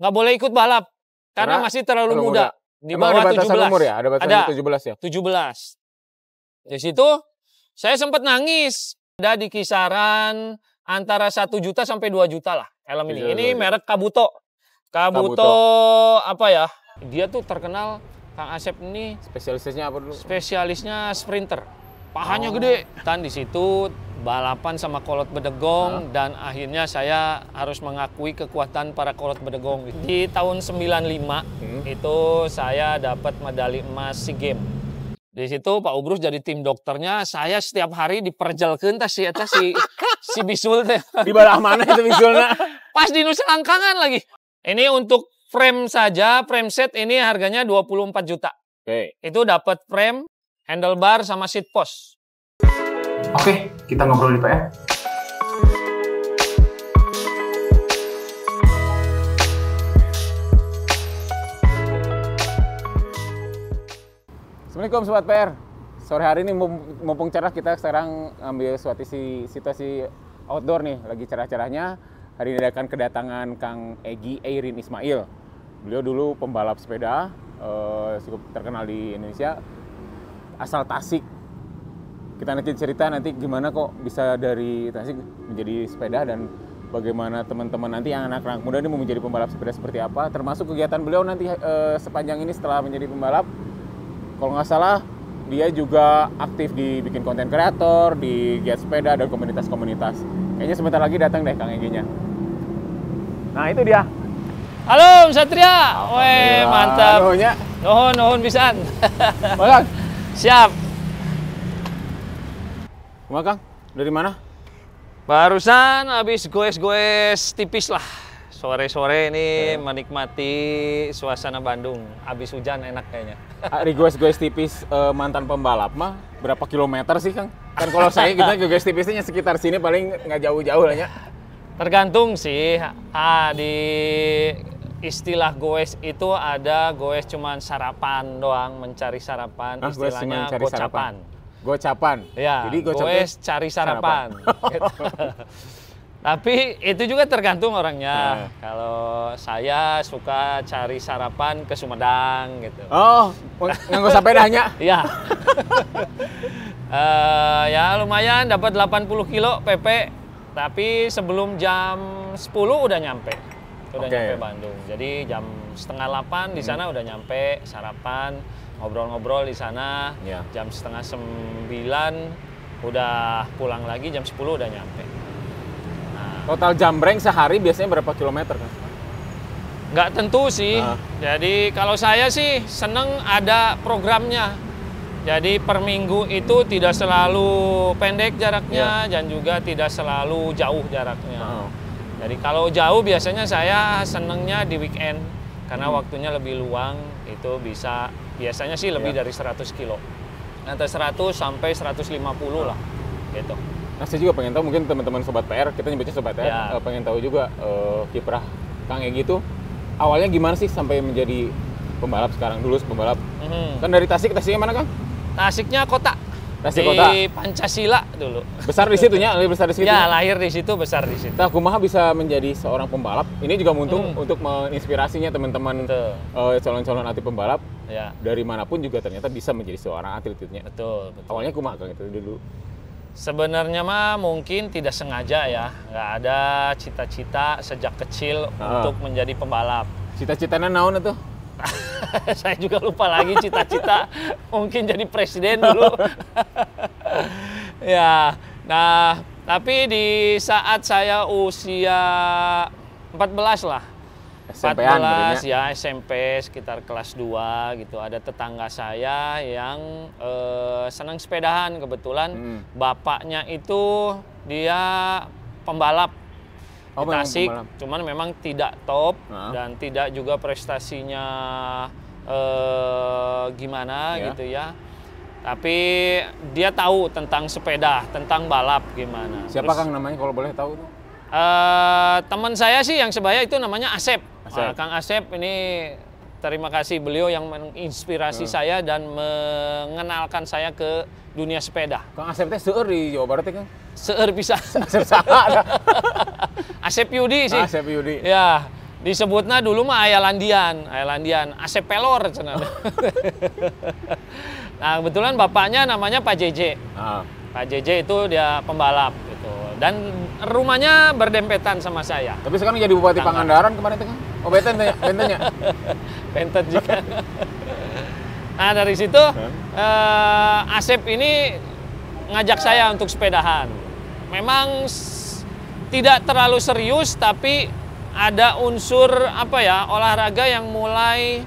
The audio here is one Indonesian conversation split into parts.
nggak boleh ikut balap karena, karena masih terlalu, terlalu muda. muda. Di bawah ada batasan 17. umur ya? Ada batasan ada. 17 ya? 17. Di situ saya sempat nangis. Ada di kisaran antara 1 juta sampai 2 juta lah helm ini. Ini merek Kabuto. Kabuto. Kabuto apa ya? Dia tuh terkenal Kang Asep ini spesialisnya apa dulu? Spesialisnya sprinter. Pahanya oh. gede. dan di situ balapan sama kolot bedegong huh? Ah. dan akhirnya saya harus mengakui kekuatan para kolot bedegong. Di tahun 95 hmm? itu saya dapat medali emas SEA Games. Di situ Pak ubrus jadi tim dokternya, saya setiap hari diperjelkan tas si atas si si bisul teh. Di balah mana itu bisulnya Pas di Nusa Langkangan lagi. Ini untuk frame saja, frame set ini harganya 24 juta. Okay. Itu dapat frame, handlebar sama seat post. Oke, kita ngobrol di Pak ya. Assalamualaikum Sobat PR. Sore hari ini mumpung cerah kita sekarang ambil suatu si, situasi outdoor nih, lagi cerah-cerahnya. Hari ini akan kedatangan Kang Egi Eirin Ismail. Beliau dulu pembalap sepeda, eh, cukup terkenal di Indonesia, asal Tasik, kita nanti cerita nanti gimana kok bisa dari Tasik menjadi sepeda dan bagaimana teman-teman nanti yang anak-anak muda ini mau menjadi pembalap sepeda seperti apa termasuk kegiatan beliau nanti eh, sepanjang ini setelah menjadi pembalap kalau nggak salah dia juga aktif di bikin konten kreator di giat sepeda dan komunitas-komunitas kayaknya sebentar lagi datang deh kang egy nya nah itu dia halo Satria weh mantap nuhun nuhun pisan siap Cuma Kang, dari mana? Barusan habis goes-goes tipis lah. Sore-sore ini hmm. menikmati suasana Bandung. Habis hujan enak kayaknya. Hari ah, goes goes tipis uh, mantan pembalap mah berapa kilometer sih Kang? Kan kalau saya kita goes tipisnya sekitar sini paling nggak jauh-jauh lah ya. Tergantung sih. Ah, di istilah goes itu ada goes cuman sarapan doang, mencari sarapan. Ah, istilahnya gocapan. Sarapan Gocapan. Ya, Jadi gocapan goes cari sarapan. sarapan. Tapi itu juga tergantung orangnya. Nah. Kalau saya suka cari sarapan ke Sumedang gitu. Oh, oh nggak sampai nanya? Iya. uh, ya lumayan dapat 80 kilo PP. Tapi sebelum jam 10 udah nyampe. Udah okay. nyampe Bandung. Jadi jam setengah delapan hmm. di sana udah nyampe sarapan ngobrol-ngobrol di sana ya. jam setengah sembilan udah pulang lagi jam sepuluh udah nyampe nah, total jambreng sehari biasanya berapa kilometer kan nggak tentu sih uh. jadi kalau saya sih seneng ada programnya jadi per minggu itu tidak selalu pendek jaraknya ya. dan juga tidak selalu jauh jaraknya uh. jadi kalau jauh biasanya saya senengnya di weekend karena hmm. waktunya lebih luang itu bisa Biasanya sih lebih yeah. dari 100 kilo. Antara 100 sampai 150 lah. Gitu. Nah, saya juga pengen tahu mungkin teman-teman sobat PR, kita nyebutnya sobat PR, ya. Eh, pengen tahu juga uh, kiprah Kang Egi itu awalnya gimana sih sampai menjadi pembalap sekarang dulu pembalap. -hmm. Kan dari Tasik, Tasiknya mana Kang? Tasiknya kota Nasi di kota. Pancasila dulu. Besar di situnya, lebih besar di situ. Ya, lahir di situ, besar di situ. Nah, Kumaha bisa menjadi seorang pembalap. Ini juga untung hmm. untuk menginspirasinya teman-teman uh, calon-calon atlet pembalap. Ya. Dari manapun juga ternyata bisa menjadi seorang atlet itu. Betul, betul. Awalnya Kumaha gitu dulu. Sebenarnya mah mungkin tidak sengaja ya. Nggak ada cita-cita sejak kecil uh. untuk menjadi pembalap. Cita-citanya naon itu? saya juga lupa lagi cita-cita mungkin jadi presiden dulu. ya, nah tapi di saat saya usia 14 lah. SMP 14 ya, ya SMP sekitar kelas 2 gitu ada tetangga saya yang eh, senang sepedahan kebetulan hmm. bapaknya itu dia pembalap oh, di Tasik, cuman memang tidak top -huh. dan tidak juga prestasinya uh, gimana yeah. gitu ya. Tapi dia tahu tentang sepeda, tentang balap gimana. Siapa Terus, Kang namanya kalau boleh tahu Uh, teman saya sih yang sebaya itu namanya Asep. Asep. Uh, Kang Asep ini terima kasih beliau yang menginspirasi uh. saya dan mengenalkan saya ke dunia sepeda. Kang Asep teh seueur di Jawa Barat kang Seueur bisa. Asep saha. Asep Yudi sih. Ah, Asep Yudi. Ya, disebutnya dulu mah Ayalandian, Ayalandian, Asep Pelor cenah. nah, kebetulan bapaknya namanya Pak JJ. Ah. Pak JJ itu dia pembalap gitu. Dan rumahnya berdempetan sama saya. Tapi sekarang jadi Bupati Tangan. Pangandaran kemarin itu kan? Oh, benten tanya, bentennya. Bentet juga. Nah dari situ uh, Asep ini ngajak saya untuk sepedahan. Memang tidak terlalu serius tapi ada unsur apa ya olahraga yang mulai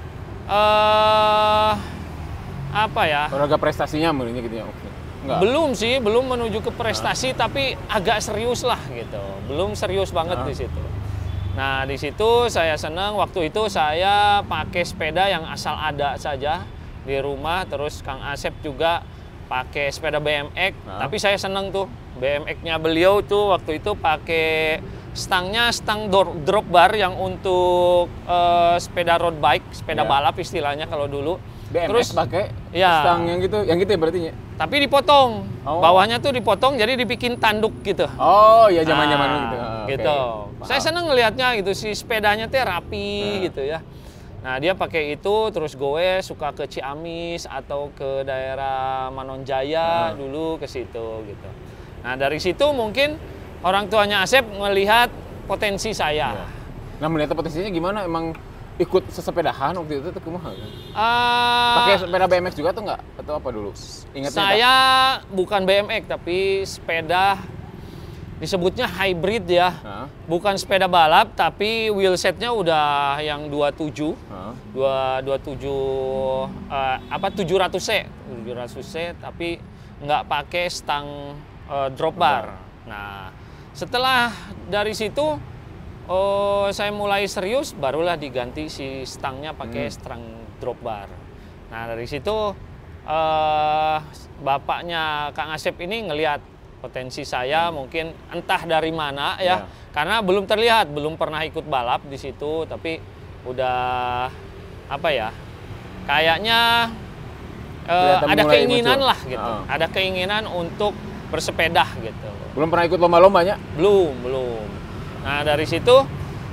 uh, apa ya? Olahraga prestasinya mulainya gitu ya. Enggak. Belum sih, belum menuju ke prestasi nah. tapi agak serius lah gitu. Belum serius banget nah. di situ. Nah, di situ saya senang waktu itu saya pakai sepeda yang asal ada saja di rumah terus Kang Asep juga pakai sepeda BMX nah. tapi saya seneng tuh BMX-nya beliau tuh waktu itu pakai stangnya stang drop bar yang untuk uh, sepeda road bike sepeda yeah. balap istilahnya kalau dulu BMX terus pakai ya. stang yang gitu yang gitu ya berarti ya? tapi dipotong oh. bawahnya tuh dipotong jadi dibikin tanduk gitu oh ya zaman zaman nah, gitu ah, gitu saya seneng ngelihatnya gitu si sepedanya tuh rapi nah. gitu ya Nah dia pakai itu terus gue suka ke Ciamis atau ke daerah Manonjaya ah. dulu ke situ gitu. Nah dari situ mungkin orang tuanya Asep melihat potensi saya. Ya. Nah melihat potensinya gimana emang ikut sesepedahan waktu itu tuh ah, Uh, Pakai sepeda BMX juga tuh enggak atau apa dulu? Ingat Saya bukan BMX tapi sepeda disebutnya hybrid ya. Uh. Bukan sepeda balap tapi wheelsetnya udah yang 27. Uh. 2 27 uh, apa 700C, 700C tapi nggak pakai stang uh, drop bar. Nah, setelah dari situ uh, saya mulai serius barulah diganti si stangnya pakai hmm. stang drop bar. Nah, dari situ uh, bapaknya Kang Asep ini ngelihat potensi saya hmm. mungkin entah dari mana ya, ya. karena belum terlihat belum pernah ikut balap di situ tapi udah apa ya kayaknya uh, ada keinginan muncul. lah gitu oh. ada keinginan untuk bersepeda gitu belum pernah ikut lomba-lombanya belum belum nah dari situ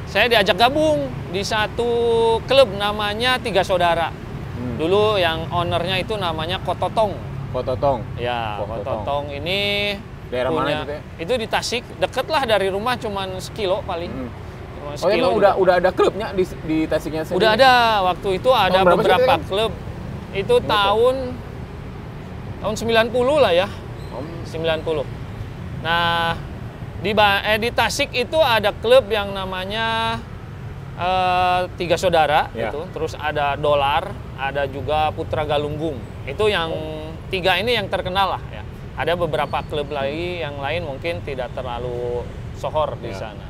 saya diajak gabung di satu klub namanya tiga saudara hmm. dulu yang ownernya itu namanya Kototong Kototong ya Kototong, Kototong ini Daerah punya. mana iya. itu? Ya? Itu di Tasik, deket lah dari rumah cuman sekilo paling. Hmm. Oh, sekilo oh emang udah udah ada klubnya di, di Tasiknya sendiri? Udah ada, waktu itu ada oh, beberapa itu klub. Itu Betul. tahun tahun 90 lah ya. Oh. 90. Nah, di eh, di Tasik itu ada klub yang namanya eh, Tiga Saudara ya. itu, terus ada Dolar, ada juga Putra Galunggung. Itu yang oh. tiga ini yang terkenal lah ya ada beberapa klub lagi yang lain mungkin tidak terlalu sohor di yeah. sana.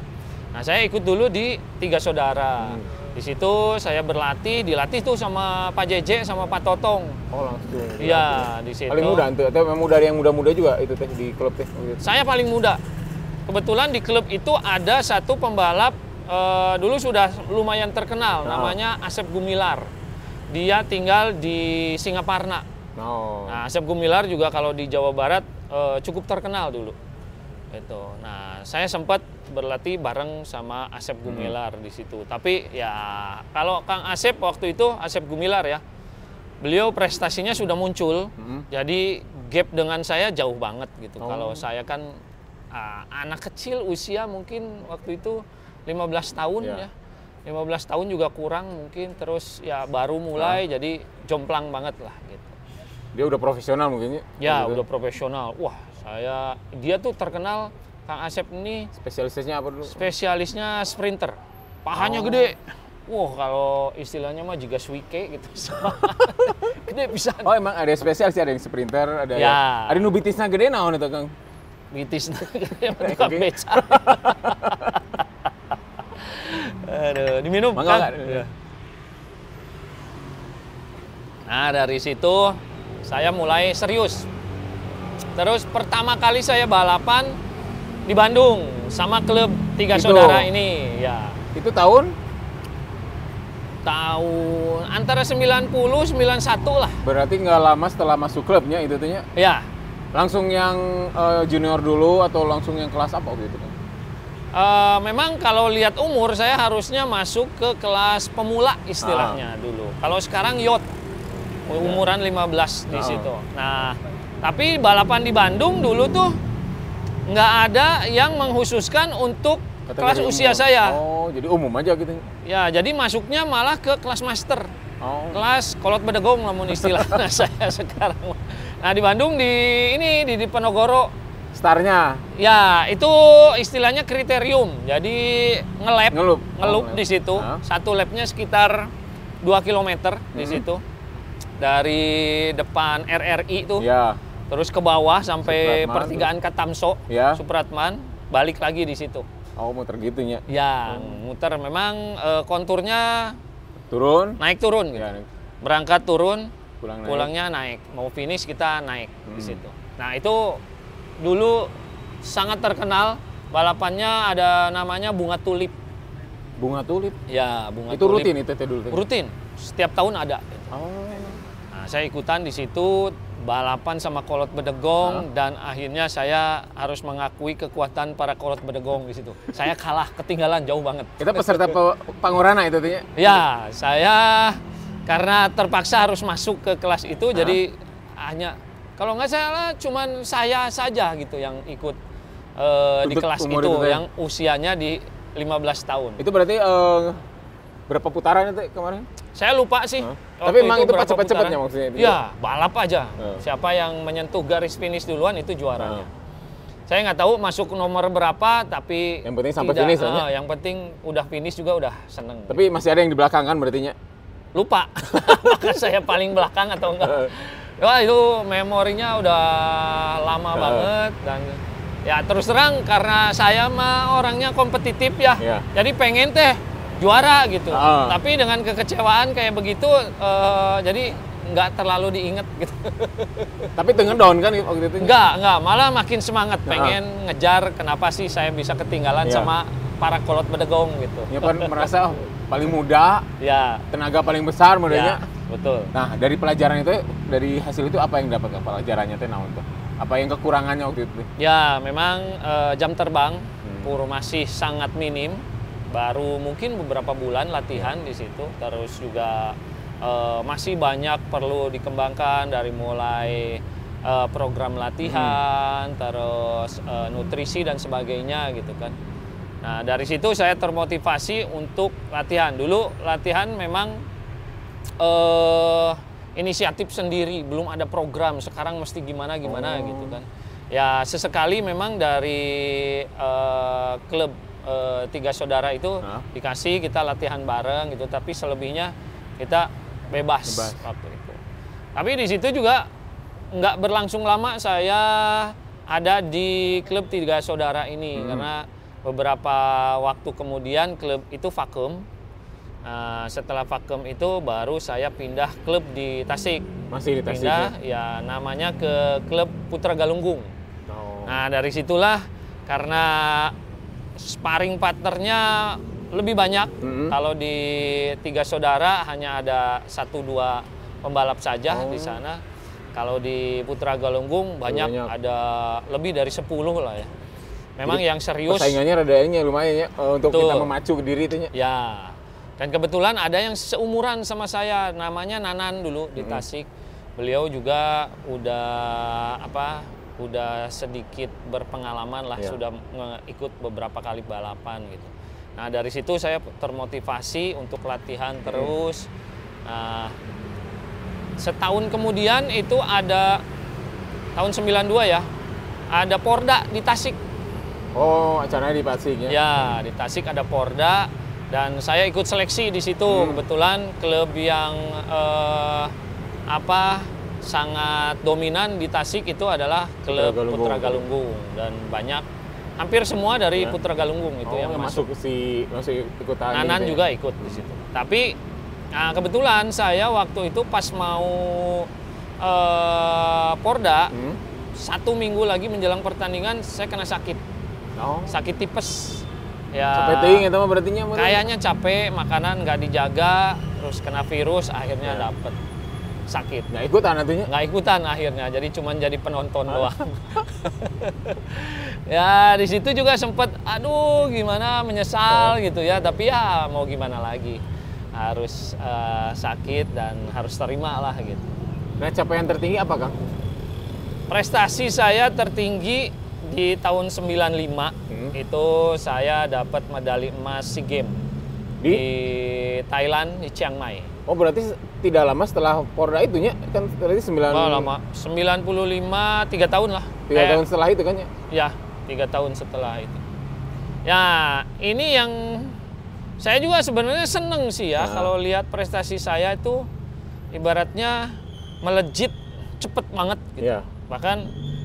Nah, saya ikut dulu di Tiga Saudara. Hmm. Di situ saya berlatih, dilatih tuh sama Pak JJ sama Pak Totong. Oh, langsung. Iya, di situ. Paling muda tuh, atau memang dari yang muda-muda juga itu teh di klub teh. Oh, iya. Saya paling muda. Kebetulan di klub itu ada satu pembalap e, dulu sudah lumayan terkenal nah. namanya Asep Gumilar. Dia tinggal di Singaparna. Oh. Nah, Asep Gumilar juga kalau di Jawa Barat eh, cukup terkenal dulu. Itu. Nah, saya sempat berlatih bareng sama Asep hmm. Gumilar hmm. di situ. Tapi ya kalau Kang Asep waktu itu Asep Gumilar ya. Beliau prestasinya sudah muncul. Hmm. Jadi gap dengan saya jauh banget gitu. Oh. Kalau saya kan uh, anak kecil usia mungkin waktu itu 15 tahun yeah. ya. 15 ya. tahun juga kurang mungkin terus ya baru mulai nah. jadi jomplang banget lah gitu dia udah profesional mungkin ya gitu. udah profesional wah saya dia tuh terkenal Kang Asep ini spesialisnya apa dulu spesialisnya sprinter pahanya oh. gede wah kalau istilahnya mah juga swike gitu gede bisa oh emang ada spesial sih ada yang sprinter ada ya. yang, ada nubitisnya gede gede naon itu Kang nubitisnya gede mereka beca Aduh, diminum Mangga, Kang. Nah, dari situ saya mulai serius. Terus pertama kali saya balapan di Bandung sama klub tiga itu. saudara ini ya. Itu tahun tahun antara 90 91 lah. Berarti nggak lama setelah masuk klubnya itu tuh ya. Langsung yang uh, junior dulu atau langsung yang kelas apa gitu Uh, memang kalau lihat umur saya harusnya masuk ke kelas pemula istilahnya ah. dulu. Kalau sekarang yacht Iya. umuran 15 di oh. situ. Nah, tapi balapan di Bandung dulu tuh nggak ada yang menghususkan untuk Kata kelas umum. usia saya. Oh, jadi umum aja gitu. Ya, jadi masuknya malah ke kelas master. Oh. Kelas kolot bedegong namun istilah saya sekarang. Nah, di Bandung di ini di Diponegoro starnya. Ya, itu istilahnya kriterium. Jadi ngelap ngelup, ngelup oh, di situ. Satu lapnya sekitar 2 km di hmm. situ dari depan RRI itu Ya. Terus ke bawah sampai Supratman, pertigaan ke Katamso, ya. Supratman, balik lagi di situ. Oh, muter gitunya. Ya, hmm. muter memang e, konturnya turun, naik turun ya, gitu. Ya, naik. Berangkat turun, pulang pulangnya naik. Mau finish kita naik hmm. di situ. Nah, itu dulu sangat terkenal balapannya ada namanya bunga tulip. Bunga tulip? Ya, bunga itu tulip. rutin itu dulu. Rutin. Setiap tahun ada. Oh. Nah, saya ikutan di situ balapan sama kolot bedegong huh? dan akhirnya saya harus mengakui kekuatan para kolot bedegong di situ. Saya kalah, ketinggalan jauh banget. Kita peserta pe pangurana itu artinya? Ya, saya karena terpaksa harus masuk ke kelas itu, huh? jadi hanya kalau nggak salah cuma saya saja gitu yang ikut uh, di kelas itu, itu ya? yang usianya di 15 tahun. Itu berarti uh, Berapa putaran itu kemarin? Saya lupa sih. Huh? Tapi memang itu, itu cepat-cepatnya maksudnya? Itu ya, balap aja. Siapa yang menyentuh garis finish duluan itu juaranya. Saya nggak tahu masuk nomor berapa, tapi yang penting sampai tidak, finish. Uh, yang penting udah finish juga udah seneng. Tapi masih ada yang di belakang kan berarti Lupa, maka saya paling belakang atau enggak. Wah ya, itu memorinya udah lama uh. banget dan ya terus terang karena saya mah orangnya kompetitif ya. Yeah. Jadi pengen teh juara gitu. Uh. Tapi dengan kekecewaan kayak begitu, uh, jadi nggak terlalu diinget gitu. Tapi dengan down kan waktu itu? Nggak, nggak. Malah makin semangat ah. pengen uh. ngejar kenapa sih saya bisa ketinggalan yeah. sama para kolot bedegong gitu. Ya kan merasa oh, paling muda, Yeah. tenaga paling besar modelnya. Yeah, betul. Nah dari pelajaran itu, dari hasil itu apa yang dapat pelajarannya teh nah untuk? Apa yang kekurangannya waktu itu? Ya memang uh, jam terbang hmm. masih sangat minim baru mungkin beberapa bulan latihan iya. di situ terus juga uh, masih banyak perlu dikembangkan dari mulai uh, program latihan hmm. terus uh, nutrisi dan sebagainya gitu kan nah dari situ saya termotivasi untuk latihan dulu latihan memang uh, inisiatif sendiri belum ada program sekarang mesti gimana gimana gitu oh. gitu kan ya sesekali memang dari uh, klub e, tiga saudara itu huh? dikasih kita latihan bareng gitu tapi selebihnya kita bebas, bebas. waktu itu tapi di situ juga nggak berlangsung lama saya ada di klub tiga saudara ini hmm. karena beberapa waktu kemudian klub itu vakum Nah, setelah vakum itu baru saya pindah klub di Tasik. Masih di Tasik. Pindah ya, ya namanya ke klub Putra Galunggung. Oh. Nah, dari situlah karena sparring partnernya lebih banyak. Mm -hmm. Kalau di tiga saudara hanya ada satu dua pembalap saja oh. di sana. Kalau di Putra Galunggung banyak, banyak ada lebih dari sepuluh lah ya. Memang Jadi, yang serius. Persaingannya rada ini ya, lumayan ya eh, untuk tuh. kita memacu diri itu ya. Ya. Dan kebetulan ada yang seumuran sama saya namanya Nanan dulu di mm-hmm. Tasik. Mm -hmm. Beliau juga udah apa udah sedikit berpengalaman lah yeah. sudah ikut beberapa kali balapan gitu. Nah dari situ saya termotivasi untuk latihan iya. terus. Nah, setahun kemudian itu ada tahun 92 ya ada Porda di Tasik. Oh acaranya di Tasik ya? Ya di Tasik ada Porda dan saya ikut seleksi di situ hmm. kebetulan klub yang eh, apa sangat dominan di Tasik itu adalah klub Putra Galunggung, Putra Galunggung. dan banyak hampir semua dari ya. Putra Galunggung itu oh, yang masuk. masuk si masuk ikutan Nanan gitu ya? juga ikut di situ. Hmm. Tapi nah kebetulan saya waktu itu pas mau eh, Porda hmm? satu minggu lagi menjelang pertandingan saya kena sakit. Oh. Sakit tipes. Ya. Capek itu mah berartinya Kayaknya capek, makanan nggak dijaga, terus kena virus akhirnya ya. dapet sakit. Nggak ikutan nantinya? Nggak ikutan akhirnya, jadi cuman jadi penonton ah. doang. ya di situ juga sempat, aduh gimana menyesal oh. gitu ya, tapi ya mau gimana lagi. Harus uh, sakit dan harus terima lah gitu. Nah capaian tertinggi apa Kang? Prestasi saya tertinggi di tahun 95 hmm. itu saya dapat medali emas SEA Games di? di Thailand di Chiang Mai. Oh berarti tidak lama setelah Porda itu ya kan berarti 9 Oh lama 95 3 tahun lah. 3 eh, tahun setelah itu kan ya? Ya, 3 tahun setelah itu. Ya, ini yang saya juga sebenarnya seneng sih ya nah. kalau lihat prestasi saya itu ibaratnya melejit cepet banget gitu. Ya. Bahkan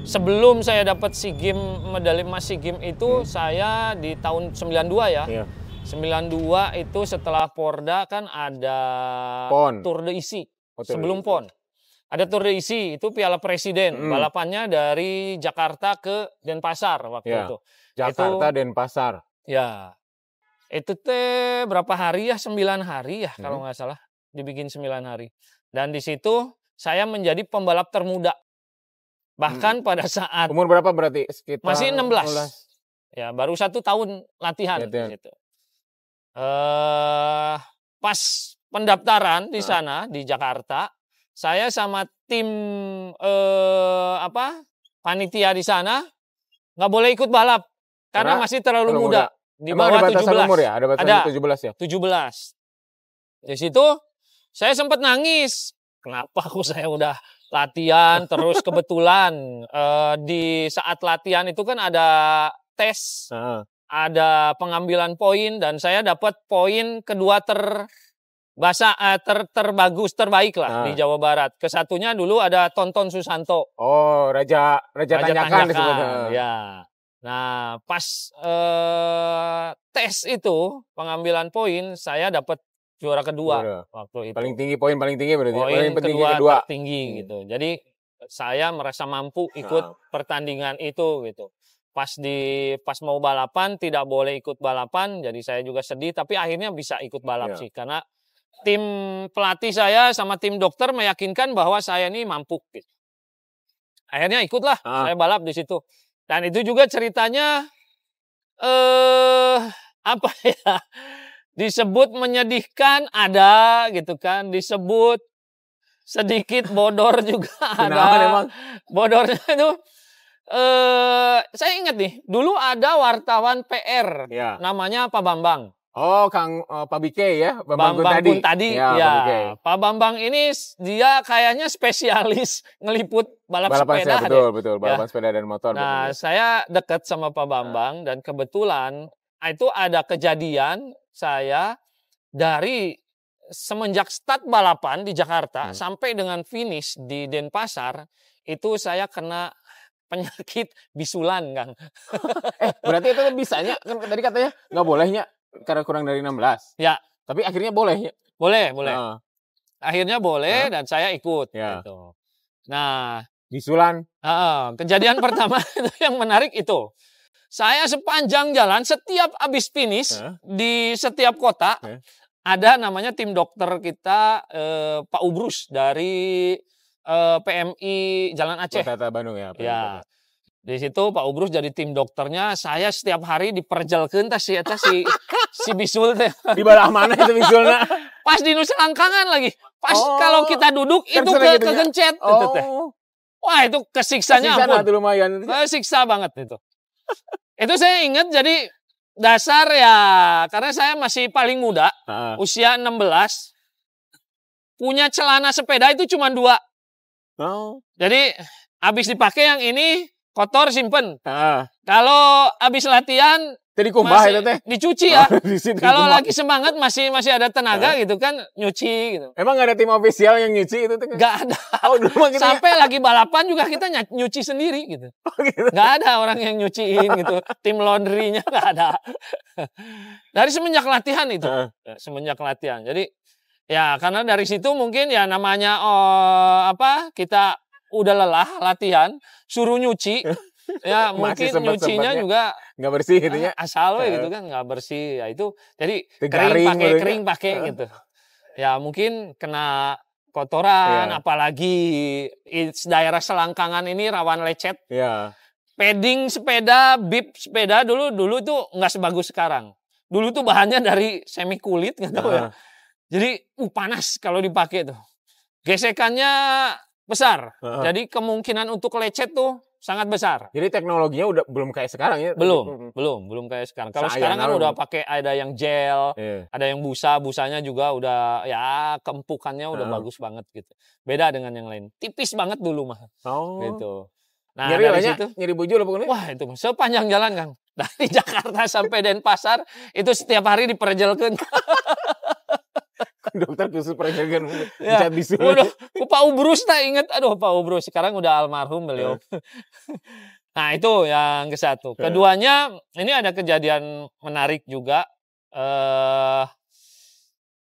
sebelum saya dapat SEA game medali emas SEA game itu hmm. saya di tahun 92 ya. ya 92 itu setelah Porda kan ada PON. Tour de Isi. Oh, sebelum PON. Ada Tour de Isi, itu Piala Presiden. Hmm. Balapannya dari Jakarta ke Denpasar waktu ya. itu. Jakarta, itu, Denpasar. Ya. Itu teh berapa hari ya? 9 hari ya hmm. kalau nggak salah. Dibikin 9 hari. Dan di situ saya menjadi pembalap termuda. Bahkan hmm. pada saat... Umur berapa berarti? Sekitar... Masih 16. 16. Ya, baru satu tahun latihan. latihan. Gitu eh, pas pendaftaran di sana di Jakarta, saya sama tim eh, apa panitia di sana nggak boleh ikut balap karena, karena masih terlalu, terlalu muda. muda. Di Emang bawah tujuh belas ya? Ada batasan ada, 17 ya? 17. Di situ saya sempat nangis. Kenapa aku saya udah latihan terus kebetulan eh, di saat latihan itu kan ada tes. Uh ada pengambilan poin dan saya dapat poin kedua ter bahasa uh, ter terbagus terbaik lah nah. di ah. Jawa Barat. Kesatunya dulu ada Tonton Susanto. Oh, Raja Raja, Raja Tanjakan, Tanjakan. Ya. Nah, pas uh, tes itu pengambilan poin saya dapat juara kedua Betul. waktu itu. Paling tinggi poin paling tinggi berarti. Ya? Poin paling kedua, kedua. tinggi hmm. gitu. Jadi saya merasa mampu ikut nah. pertandingan itu gitu pas di pas mau balapan tidak boleh ikut balapan jadi saya juga sedih tapi akhirnya bisa ikut balap yeah. sih karena tim pelatih saya sama tim dokter meyakinkan bahwa saya ini mampu gitu. akhirnya ikutlah ah. saya balap di situ dan itu juga ceritanya eh apa ya disebut menyedihkan ada gitu kan disebut sedikit bodor juga ada emang? bodornya itu eh saya ingat nih, dulu ada wartawan PR ya. namanya Pak Bambang. Oh, Kang uh, Pak Bike ya, Bambang, Bambang tadi. tadi. Ya, ya. Pak, Bambang ini dia kayaknya spesialis ngeliput balap balapan sepeda. Saya, betul, betul, ya. balapan ya. sepeda dan motor. Nah, betul. saya dekat sama Pak Bambang dan kebetulan ah, itu ada kejadian saya dari semenjak start balapan di Jakarta hmm. sampai dengan finish di Denpasar itu saya kena penyakit bisulan, Kang. eh, berarti itu bisanya kan tadi katanya nggak bolehnya karena kurang dari 16. Ya. Tapi akhirnya boleh ya. Boleh, boleh. Nah. Akhirnya boleh nah. dan saya ikut ya. gitu. Nah, bisulan. Uh, kejadian pertama itu yang menarik itu. Saya sepanjang jalan setiap habis finish huh? di setiap kota okay. ada namanya tim dokter kita eh, Pak Ubrus dari Eh, PMI Jalan Aceh. Kota Bandung ya. Ya. Di situ Pak Ubrus jadi tim dokternya, saya setiap hari diperjalkan tas si eta si si bisul teh. Di bawah mana itu bisulnya? Pas di Nusa Angkangan lagi. Pas oh, kalau kita duduk kan itu ke gitu ya? kegencet oh. itu Wah, itu kesiksanya Kesiksa ampun. lumayan. Kesiksa eh, banget itu. itu saya ingat jadi dasar ya karena saya masih paling muda, uh. usia 16. Punya celana sepeda itu cuma dua. Oh. Jadi habis dipakai yang ini kotor simpen. Uh. Kalau habis latihan jadi kumbah itu teh. Dicuci oh, ya. Oh, Kalau lagi semangat masih masih ada tenaga nah. gitu kan nyuci gitu. Emang ada tim ofisial yang nyuci itu teh? Gak ada. Oh, dulu gitu Sampai ya? lagi balapan juga kita nyuci sendiri gitu. Oh, gitu. Gak ada orang yang nyuciin gitu. Tim laundrynya gak ada. Dari semenjak latihan itu. Uh. Semenjak latihan. Jadi Ya, karena dari situ mungkin ya namanya oh, apa? Kita udah lelah latihan, suruh nyuci. ya, mungkin sempat nyucinya juga nggak bersih gitu ya. Asal ya. gitu kan nggak bersih. Ya itu jadi Tegaring kering pakai kering pakai gitu. Ya, mungkin kena kotoran yeah. apalagi daerah selangkangan ini rawan lecet. Yeah. Padding sepeda, bib sepeda dulu dulu itu nggak sebagus sekarang. Dulu tuh bahannya dari semi kulit nggak tahu uh. ya jadi uh panas kalau dipakai tuh. Gesekannya besar. Uh -huh. Jadi kemungkinan untuk lecet tuh sangat besar. Jadi teknologinya udah belum kayak sekarang ya? Belum, gitu. hmm. belum, belum kayak sekarang. Kalau sekarang kan udah pakai ada yang gel, yeah. ada yang busa, busanya juga udah ya kempukannya udah uh. bagus banget gitu. Beda dengan yang lain. Tipis banget dulu mah. Oh. Gitu. Nah, nyari dari situ, nyari baju lah pokoknya. Wah, itu sepanjang jalan, Kang. Dari Jakarta sampai Denpasar itu setiap hari diperjelkeun. dokter khusus perdagangan ya. di Udah, Pak Ubrus tak ingat. aduh Pak Ubrus sekarang udah almarhum beliau. Ya. nah itu yang ke satu. Ya. Keduanya ini ada kejadian menarik juga. Uh,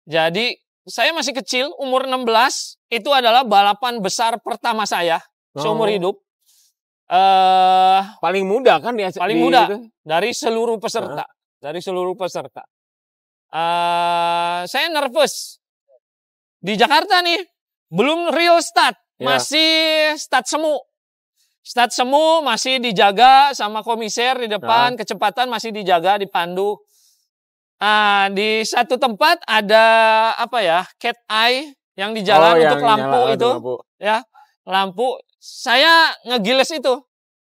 jadi saya masih kecil, umur 16 itu adalah balapan besar pertama saya oh. seumur hidup. Uh, paling muda kan di paling di, muda itu. dari seluruh peserta, nah. dari seluruh peserta uh, saya nervous di Jakarta nih belum real start yeah. masih start semu start semu masih dijaga sama komisir di depan nah. kecepatan masih dijaga dipandu ah, di satu tempat ada apa ya cat eye yang di jalan oh, untuk lampu nyala, itu lampu. ya lampu saya ngegiles itu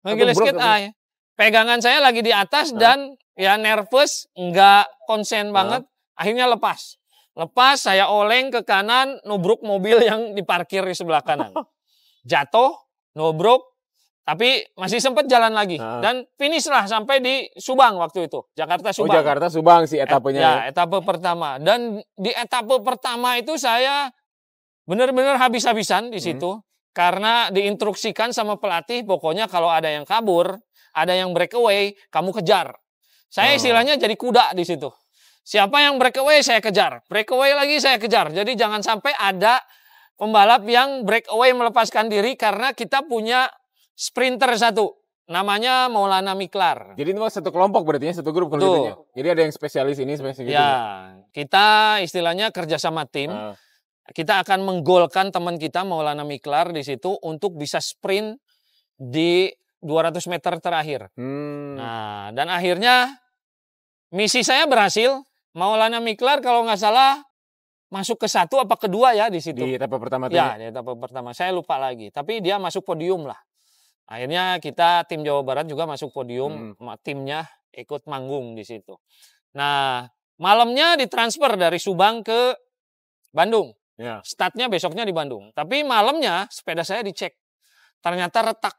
ngegiles cat eye pegangan saya lagi di atas nah. dan ya nervous, nggak konsen ya. banget. Akhirnya lepas. Lepas saya oleng ke kanan, nubruk mobil yang diparkir di sebelah kanan. Jatuh, nubruk, tapi masih sempat jalan lagi. Nah. Dan finish lah sampai di Subang waktu itu. Jakarta oh, Subang. Oh Jakarta Subang sih etapenya. Et, ya, ya, etape pertama. Dan di etape pertama itu saya benar-benar habis-habisan di hmm. situ. Hmm. Karena diinstruksikan sama pelatih, pokoknya kalau ada yang kabur, ada yang breakaway, kamu kejar. Saya oh. istilahnya jadi kuda di situ. Siapa yang breakaway saya kejar, breakaway lagi saya kejar. Jadi jangan sampai ada pembalap yang breakaway melepaskan diri karena kita punya sprinter satu. Namanya Maulana Miklar. Jadi itu satu kelompok berarti ya, satu grup kalau gitu ya? Jadi ada yang spesialis ini, spesialis ya, itu. Ya? kita istilahnya kerja sama tim. Uh. Kita akan menggolkan teman kita Maulana Miklar di situ untuk bisa sprint di 200 meter terakhir. Hmm. Nah, dan akhirnya misi saya berhasil. Maulana Miklar kalau nggak salah masuk ke satu apa kedua ya di situ. Di etapa pertama tadi. Ya, di etapa pertama. Saya lupa lagi. Tapi dia masuk podium lah. Akhirnya kita tim Jawa Barat juga masuk podium. Hmm. Timnya ikut manggung di situ. Nah, malamnya ditransfer dari Subang ke Bandung. Ya. Startnya besoknya di Bandung. Tapi malamnya sepeda saya dicek. Ternyata retak.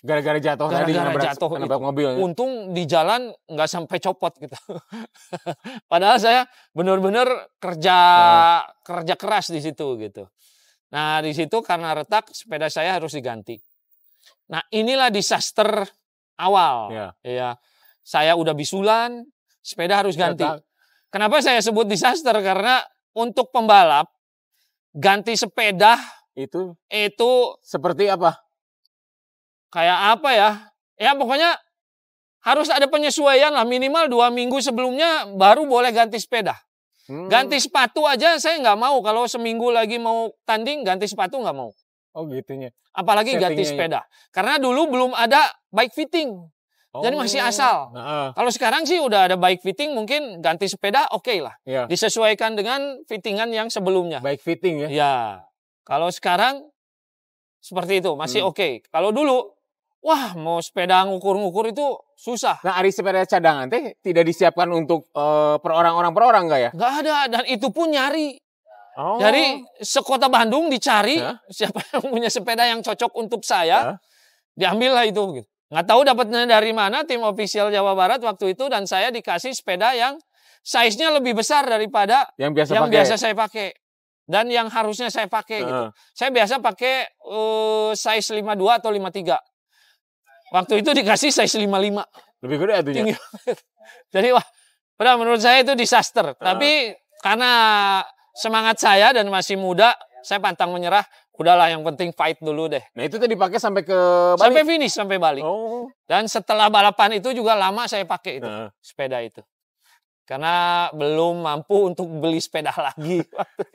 Gara-gara jatuh Gara-gara tadi gara jatuh nabrak mobil. Untung di jalan nggak sampai copot gitu. Padahal saya benar-benar kerja nah. kerja keras di situ gitu. Nah, di situ karena retak sepeda saya harus diganti. Nah, inilah disaster awal. Ya. ya. Saya udah bisulan, sepeda harus ganti. Retak. Kenapa saya sebut disaster? Karena untuk pembalap ganti sepeda itu itu seperti apa? kayak apa ya? Ya pokoknya harus ada penyesuaian lah minimal dua minggu sebelumnya baru boleh ganti sepeda. Hmm. Ganti sepatu aja saya nggak mau kalau seminggu lagi mau tanding ganti sepatu nggak mau. Oh gitu ya. Apalagi ganti sepeda. Ya. Karena dulu belum ada bike fitting. Oh. Jadi masih oh. asal. Nah, Kalau sekarang sih udah ada bike fitting, mungkin ganti sepeda oke okay lah. Ya. Disesuaikan dengan fittingan yang sebelumnya. Bike fitting ya? Ya. Kalau sekarang seperti itu masih hmm. oke. Okay. Kalau dulu Wah, mau sepeda ngukur-ngukur itu susah. Nah, hari sepeda cadangan teh tidak disiapkan untuk uh, per orang-orang per orang enggak ya? Enggak ada dan itu pun nyari. Oh. Dari sekota Bandung dicari huh? siapa yang punya sepeda yang cocok untuk saya. Huh? Diambil lah itu gitu. Nggak tahu dapatnya dari mana tim official Jawa Barat waktu itu dan saya dikasih sepeda yang size-nya lebih besar daripada yang biasa yang pakai. biasa saya pakai dan yang harusnya saya pakai Huh? gitu. Saya biasa pakai uh, size 52 atau 53. Waktu itu dikasih size 55. Lebih gede atunya. Ya Jadi wah, padahal menurut saya itu disaster. Uh. Tapi karena semangat saya dan masih muda, saya pantang menyerah. Udahlah yang penting fight dulu deh. Nah itu tadi pakai sampai ke Bali? Sampai finish, sampai Bali. Oh. Dan setelah balapan itu juga lama saya pakai itu, uh. sepeda itu karena belum mampu untuk beli sepeda lagi.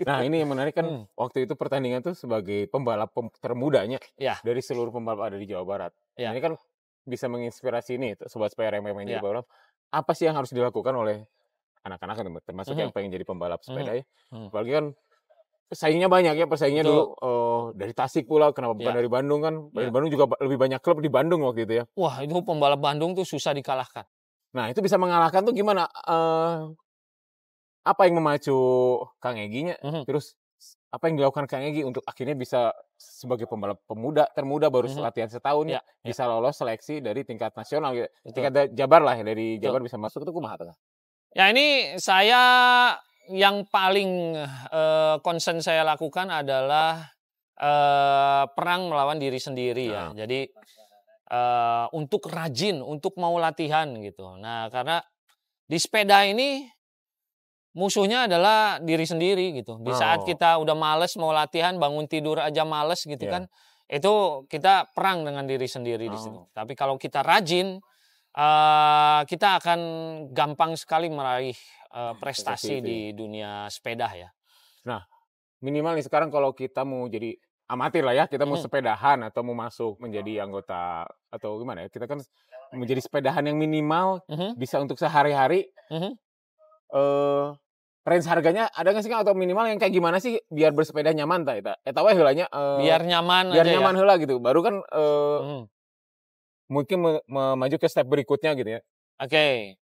nah ini yang menarik kan hmm. waktu itu pertandingan tuh sebagai pembalap pem termudanya ya. dari seluruh pembalap ada di Jawa Barat. Ya. ini kan bisa menginspirasi ini sobat sepeda yang pengen ya. jadi Apa sih yang harus dilakukan oleh anak-anak kan, termasuk hmm. yang mhm. pengen jadi pembalap mhm. sepeda hmm. ya? Hmm. Apalagi kan pesaingnya banyak ya pesaingnya dulu uh, dari Tasik pula kenapa bukan ya. dari Bandung kan dari ya. Bandung juga lebih banyak klub di Bandung waktu itu ya wah itu pembalap Bandung tuh susah dikalahkan Nah, itu bisa mengalahkan tuh gimana? Uh, apa yang memacu Kang Egy-nya? Mm -hmm. Terus apa yang dilakukan Kang egi untuk akhirnya bisa sebagai pembalap pemuda termuda baru mm -hmm. latihan setahun ya, bisa lolos seleksi dari tingkat nasional gitu. Tingkat Jabar lah dari Jabar bisa masuk itu kumaha tengah. Ya ini saya yang paling uh, concern saya lakukan adalah uh, perang melawan diri sendiri ya. Nah. Jadi untuk rajin, untuk mau latihan gitu. Nah, karena di sepeda ini musuhnya adalah diri sendiri gitu. Di saat oh. kita udah males mau latihan, bangun tidur aja males gitu yeah. kan, itu kita perang dengan diri sendiri oh. di situ. Oh. Tapi kalau kita rajin, uh, kita akan gampang sekali meraih uh, prestasi di ya. dunia sepeda ya. Nah, minimal nih sekarang kalau kita mau jadi amatir lah ya kita mau sepedahan atau mau masuk menjadi anggota atau gimana ya kita kan menjadi sepedahan yang minimal uh-huh. bisa untuk sehari-hari uh-huh. uh, range harganya ada nggak sih kan atau minimal yang kayak gimana sih biar bersepeda nyaman tak eta eh tahu ya biar nyaman biar aja ya? nyaman ya? gitu baru kan uh, uh-huh. mungkin maju ke step berikutnya gitu ya oke okay.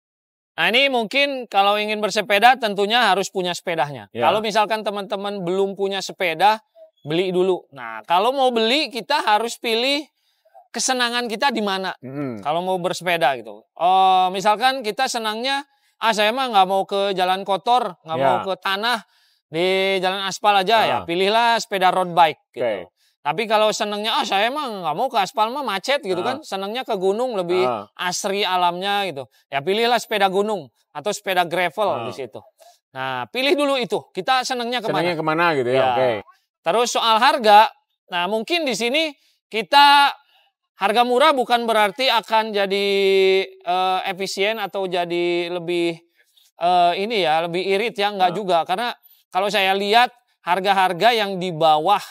Nah ini mungkin kalau ingin bersepeda tentunya harus punya sepedanya. Ya. Kalau misalkan teman-teman belum punya sepeda, beli dulu. Nah, kalau mau beli kita harus pilih kesenangan kita di mana. Mm. Kalau mau bersepeda gitu. Oh, misalkan kita senangnya, ah saya mah nggak mau ke jalan kotor, nggak yeah. mau ke tanah di jalan aspal aja uh. ya. Ah. Pilihlah sepeda road bike gitu. Okay. Tapi kalau senangnya ah saya emang nggak mau ke aspal mah macet gitu uh. kan. Senangnya ke gunung lebih uh. asri alamnya gitu. Ya pilihlah sepeda gunung atau sepeda gravel uh. di situ. Nah, pilih dulu itu. Kita senangnya kemana? Senangnya kemana gitu ya? ya. Oke. Okay. Terus soal harga, nah mungkin di sini kita harga murah bukan berarti akan jadi uh, efisien atau jadi lebih uh, ini ya, lebih irit ya nggak nah. juga karena kalau saya lihat harga-harga yang di bawah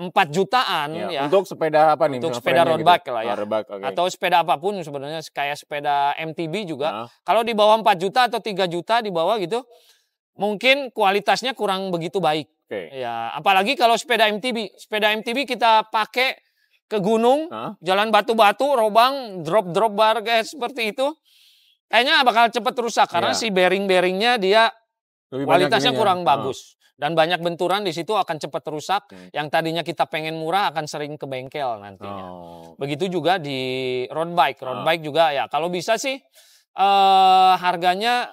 empat jutaan ya. ya. Untuk sepeda apa nih? Untuk sepeda gitu? ya. ah, road bike gitu. lah ya. bike, okay. Atau sepeda apapun sebenarnya kayak sepeda MTB juga. Nah. Kalau di bawah empat juta atau tiga juta di bawah gitu mungkin kualitasnya kurang begitu baik. Oke. Okay. Ya, apalagi kalau sepeda MTB. Sepeda MTB kita pakai ke gunung, huh? jalan batu-batu, robang, drop-drop bar kayak seperti itu. Kayaknya bakal cepet rusak karena yeah. si bearing-bearingnya dia Lebih kualitasnya kurang ya. bagus. huh. Dan banyak benturan di situ akan cepat rusak. Hmm. Yang tadinya kita pengen murah akan sering ke bengkel nantinya. Oh. Begitu juga di road bike. Road oh. bike juga ya kalau bisa sih uh, harganya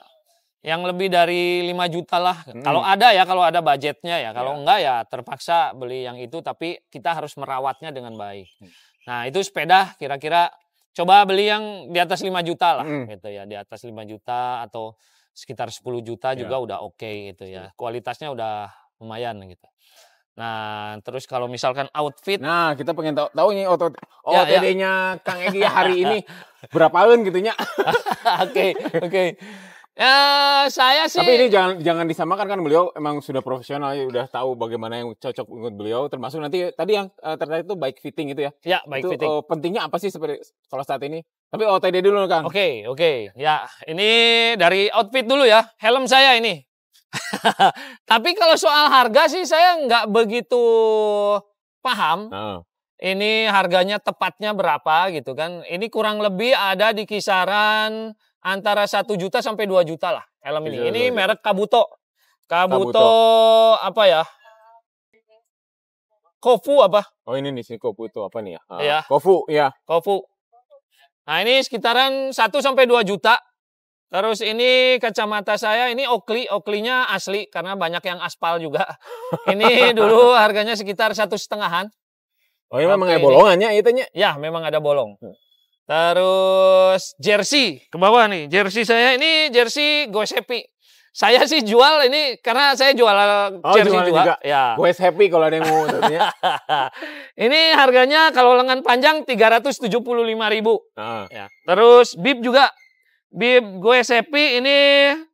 yang lebih dari 5 juta lah. Hmm. Kalau ada ya, kalau ada budgetnya ya. Kalau ya. enggak ya terpaksa beli yang itu tapi kita harus merawatnya dengan baik. Hmm. Nah, itu sepeda kira-kira coba beli yang di atas 5 juta lah hmm. gitu ya, di atas 5 juta atau sekitar 10 juta iya. juga udah oke okay, gitu ya. Kualitasnya udah lumayan gitu. Nah, terus kalau misalkan outfit. Nah, kita pengen tahu tahu nih otot nya ya, ya. Kang Egi hari ini berapaan gitu gitunya. Oke, oke. Ya, saya sih. Tapi ini jangan jangan disamakan kan beliau emang sudah profesional ya udah tahu bagaimana yang cocok untuk beliau termasuk nanti tadi yang uh, terkait itu bike fitting itu ya. Ya, bike itu, fitting. Uh, pentingnya apa sih seperti kalau saat ini? Tapi OTD dulu kan Oke, okay, oke. Okay. Ya, ini dari outfit dulu ya. Helm saya ini. Tapi kalau soal harga sih saya nggak begitu paham. Uh. Ini harganya tepatnya berapa gitu kan. Ini kurang lebih ada di kisaran antara satu juta sampai 2 juta lah helm ini. Iya, ini merek Kabuto. Kabuto, Kabuto. apa ya? Kofu apa? Oh ini nih si Kofu itu apa nih ya? ya. Kofu ya. Kofu. Nah ini sekitaran 1 sampai 2 juta. Terus ini kacamata saya ini Oakley, Oakley-nya asli karena banyak yang aspal juga. ini dulu harganya sekitar satu setengahan. Oh iya, ini memang ada bolongannya itu Ya memang ada bolong. Hmm. Terus jersey ke bawah nih. Jersey saya ini jersey Happy. Saya sih jual ini karena saya jual eh, oh, jersey juga. juga. Ya. Gue happy kalau ada yang mau Ini harganya kalau lengan panjang tiga ratus tujuh ribu. Uh. Ya. Terus bib juga. Bib gue happy ini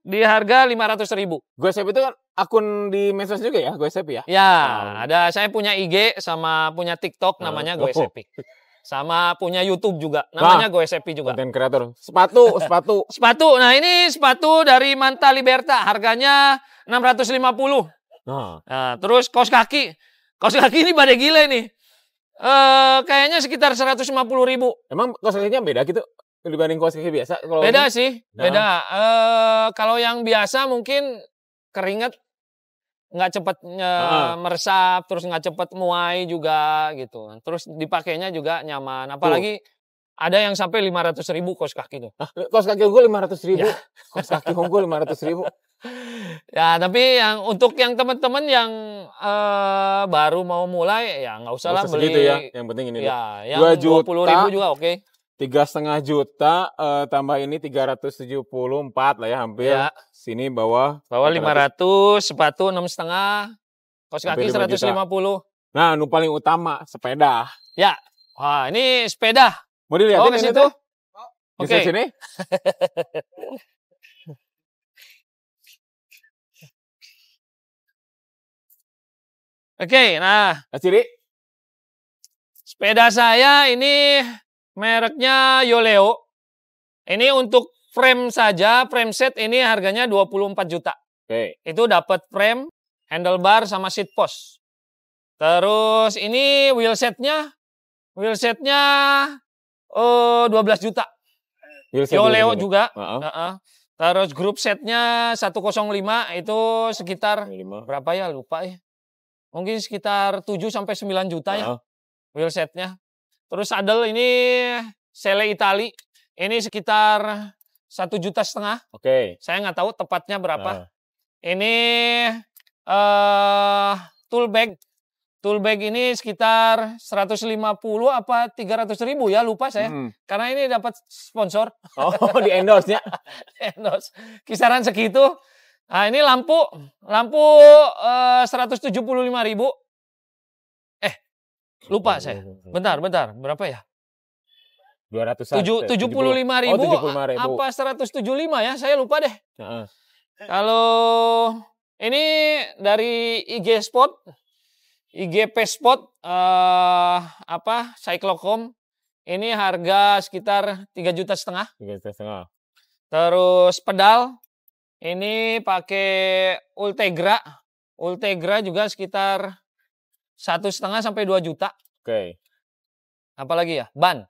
di harga lima ratus ribu. Gue happy itu kan akun di medsos juga ya, gue happy ya? Ya, uh. ada saya punya IG sama punya TikTok namanya uh. Oh. gue happy. Sama punya YouTube juga. Namanya Go SFP juga. Content Creator. Sepatu, sepatu. sepatu. Nah, ini sepatu dari Manta Liberta. Harganya 650. Nah. nah terus kaos kaki. Kaos kaki ini pada gila ini. Eh, kayaknya sekitar puluh ribu. Emang kaos kakinya beda gitu? Dibanding kaos kaki biasa? beda ini? sih, nah. beda. Eh, kalau yang biasa mungkin keringat nggak cepet uh, uh. meresap, terus nggak cepet muai juga gitu. Terus dipakainya juga nyaman. Apalagi Tuh. ada yang sampai lima ratus ribu kos kaki tuh. Ah, kos kaki unggul lima ratus ribu, ya. kos kaki unggul lima ratus ribu. ya tapi yang untuk yang teman-teman yang uh, baru mau mulai ya nggak usah lah beli. ya, yang penting ini. Ya, dua juta. dua puluh ribu juga oke. Okay tiga setengah juta uh, tambah ini tiga ratus tujuh puluh empat lah ya hampir ya. sini bawah bawah lima ratus sepatu enam setengah kaos kaki lima puluh nah nu paling utama sepeda ya wah ini sepeda mau dilihat oh, ini situ? tuh oh. oke okay. Nah. sini Oke, okay, nah. Ciri. Sepeda saya ini Mereknya Yoleo. Ini untuk frame saja, frame set ini harganya 24 juta. Oke. Okay. Itu dapat frame, handlebar sama seat post. Terus ini wheel setnya, wheel setnya uh, eh, 12 juta. Yoleo juga. Uh -huh. Uh -huh. Terus grup setnya 105 itu sekitar 5. berapa ya lupa ya. Mungkin sekitar 7 sampai 9 juta uh -huh. ya setnya. Terus Adel ini Sele Itali. Ini sekitar satu juta setengah. Oke. Okay. Saya nggak tahu tepatnya berapa. Uh. Ini uh, tool bag. Tool bag ini sekitar 150 apa 300 ribu ya lupa saya. Hmm. Karena ini dapat sponsor. Oh di endorse ya? endorse. Kisaran segitu. Nah ini lampu. Lampu eh, uh, 175 ribu. Lupa saya. Bentar, bentar. Berapa ya? 200 tujuh tujuh puluh lima ribu, oh, ribu apa 175 ya saya lupa deh uh -uh. kalau ini dari IG Spot IGP Spot uh, eh, apa Cyclocom ini harga sekitar tiga juta setengah tiga juta setengah terus pedal ini pakai Ultegra Ultegra juga sekitar satu setengah sampai dua juta. Oke. Okay. Apalagi ya ban.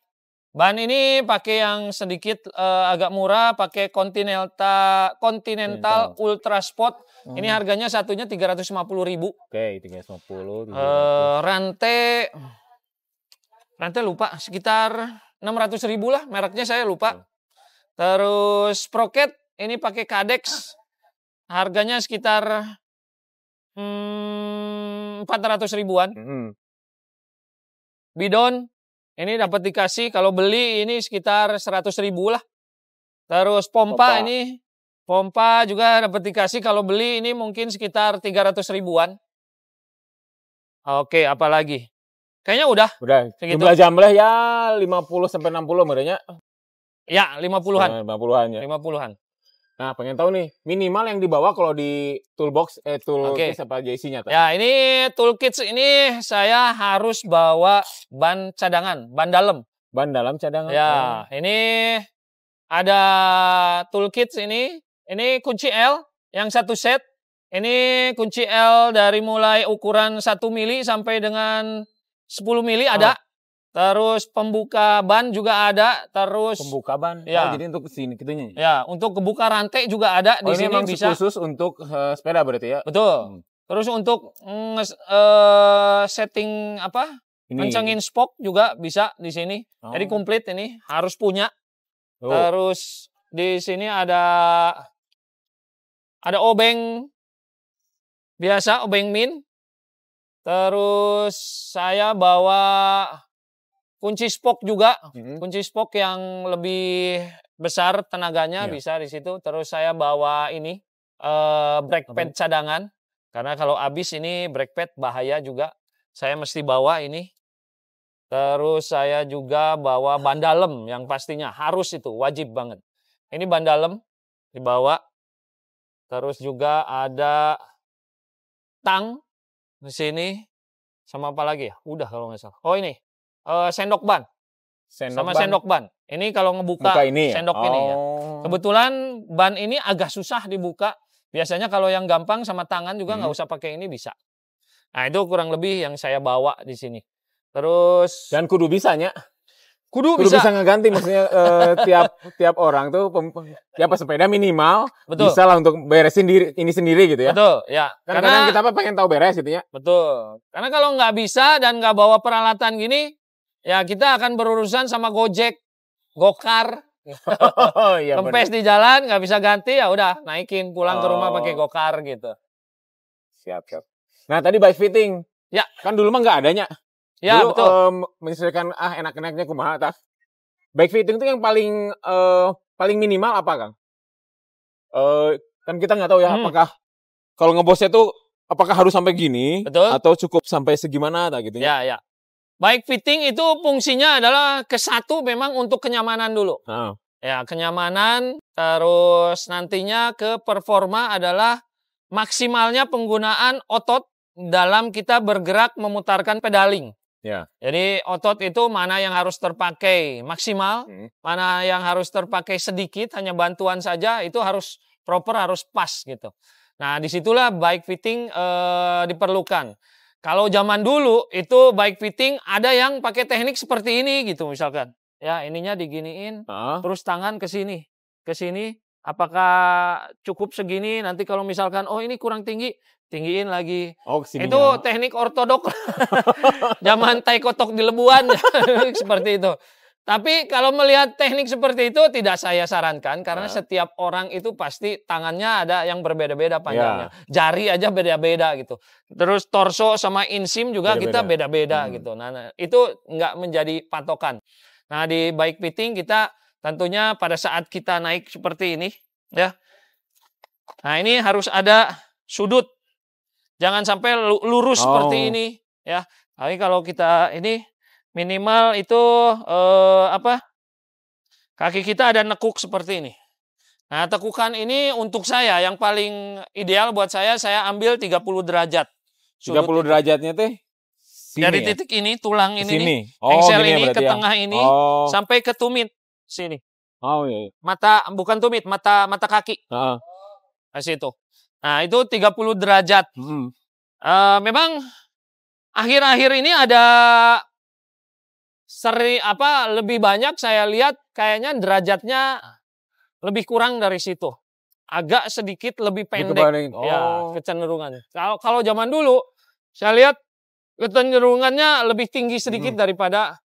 Ban ini pakai yang sedikit uh, agak murah, pakai Continental Continental Ultra Sport. Hmm. Ini harganya satunya tiga ratus lima puluh ribu. Oke, okay, 350. puluh Uh, eh, rantai rantai lupa sekitar enam ratus ribu lah, mereknya saya lupa. Terus sprocket ini pakai Kadex. Harganya sekitar Hmm, empat hmm, ratus ribuan. Hmm. Bidon ini dapat dikasih kalau beli ini sekitar seratus ribu lah. Terus pompa, pompa. ini pompa juga dapat dikasih kalau beli ini mungkin sekitar tiga ratus ribuan. Oke, apalagi? Kayaknya udah. Udah. Segitu. Jumlah jambleh ya 50 sampai 60 merenya. Ya, 50-an. 50-an nah, ya. 50-an. Nah, pengen tahu nih minimal yang dibawa kalau di toolbox eh toolkit okay. apa isinya? Tak? Ya, ini toolkit ini saya harus bawa ban cadangan, ban dalam. Ban dalam cadangan. Ya, oh. ini ada toolkit ini. Ini kunci L yang satu set. Ini kunci L dari mulai ukuran 1 mili sampai dengan 10 mili ada. Oh. Terus pembuka ban juga ada, terus pembuka ban. Ya, oh, jadi untuk sini kitunya. Ya? ya, untuk kebuka rantai juga ada oh, di ini sini bisa. khusus untuk uh, sepeda berarti ya. Betul. Hmm. Terus untuk mm, uh, setting apa? Ini. Kencengin spok juga bisa di sini. Oh. Jadi komplit ini, harus punya. Oh. Terus di sini ada ada obeng biasa, obeng min. Terus saya bawa kunci spok juga, hmm. kunci spok yang lebih besar tenaganya yeah. bisa di situ. Terus saya bawa ini uh, brake pad cadangan karena kalau habis ini brake pad bahaya juga. Saya mesti bawa ini. Terus saya juga bawa ban dalam yang pastinya harus itu wajib banget. Ini ban dalam dibawa. Terus juga ada tang di sini sama apa lagi ya? Udah kalau nggak salah. Oh ini uh, sendok ban. Sendok sama ban. sendok ban. Ini kalau ngebuka Buka ini ya? sendok oh. ini ya. Oh. Kebetulan ban ini agak susah dibuka. Biasanya kalau yang gampang sama tangan juga nggak hmm. usah pakai ini bisa. Nah itu kurang lebih yang saya bawa di sini. Terus dan kudu bisanya. Kudu, kudu bisa. bisa ngeganti maksudnya eh, tiap tiap orang tuh pem, tiap ya, sepeda minimal betul. bisa lah untuk beresin diri ini sendiri gitu ya. Betul, ya. Kan karena, karena kita apa pengen tahu beres gitu ya. Betul. Karena kalau nggak bisa dan nggak bawa peralatan gini Ya kita akan berurusan sama Gojek, Gokar. Oh, iya Kempes bener. di jalan nggak bisa ganti ya udah naikin pulang oh. ke rumah pakai oh. Gokar gitu. Siap siap. Nah tadi bike fitting. Ya. Kan dulu mah nggak adanya. Ya dulu, betul. Um, menyesuaikan ah enak-enaknya kumaha tah. Bike fitting itu yang paling uh, paling minimal apa kang? Uh, kan kita nggak tahu ya hmm. apakah kalau ngebosnya tuh apakah harus sampai gini Betul. atau cukup sampai segimana tak gitu ya. Ya, ya. Baik fitting itu fungsinya adalah ke satu memang untuk kenyamanan dulu. Oh. Ya, kenyamanan terus nantinya ke performa adalah maksimalnya penggunaan otot dalam kita bergerak memutarkan pedaling. Ya. Jadi otot itu mana yang harus terpakai maksimal, hmm. mana yang harus terpakai sedikit hanya bantuan saja itu harus proper harus pas gitu. Nah, disitulah bike fitting eh, diperlukan. Kalau zaman dulu itu bike fitting ada yang pakai teknik seperti ini gitu misalkan. Ya, ininya diginiin, uh. terus tangan ke sini, ke sini. Apakah cukup segini? Nanti kalau misalkan oh ini kurang tinggi, tinggiin lagi. Oh, kesininya. itu ya. teknik ortodok. zaman tai kotok di lebuan seperti itu. Tapi kalau melihat teknik seperti itu tidak saya sarankan karena ya. setiap orang itu pasti tangannya ada yang berbeda-beda panjangnya. Ya. Jari aja beda-beda gitu. Terus torso sama insim juga beda -beda. kita beda-beda hmm. gitu. Nah, nah, itu nggak menjadi patokan. Nah, di bike fitting kita tentunya pada saat kita naik seperti ini ya. Nah, ini harus ada sudut. Jangan sampai lurus oh. seperti ini ya. Tapi kalau kita ini minimal itu eh, apa kaki kita ada nekuk seperti ini nah tekukan ini untuk saya yang paling ideal buat saya saya ambil 30 derajat 30 derajatnya teh dari ya? titik ini tulang ini sini. Nih, oh, engsel ini ke yang... ini oh. sampai ke tumit sini oh iya, iya. mata bukan tumit mata mata kaki uh -uh. situ nah itu 30 derajat hmm. uh, memang akhir-akhir ini ada seri apa lebih banyak saya lihat kayaknya derajatnya lebih kurang dari situ. Agak sedikit lebih pendek ya, oh. ya kecenderungan Kalau kalau zaman dulu saya lihat kecenderungannya lebih tinggi sedikit hmm. daripada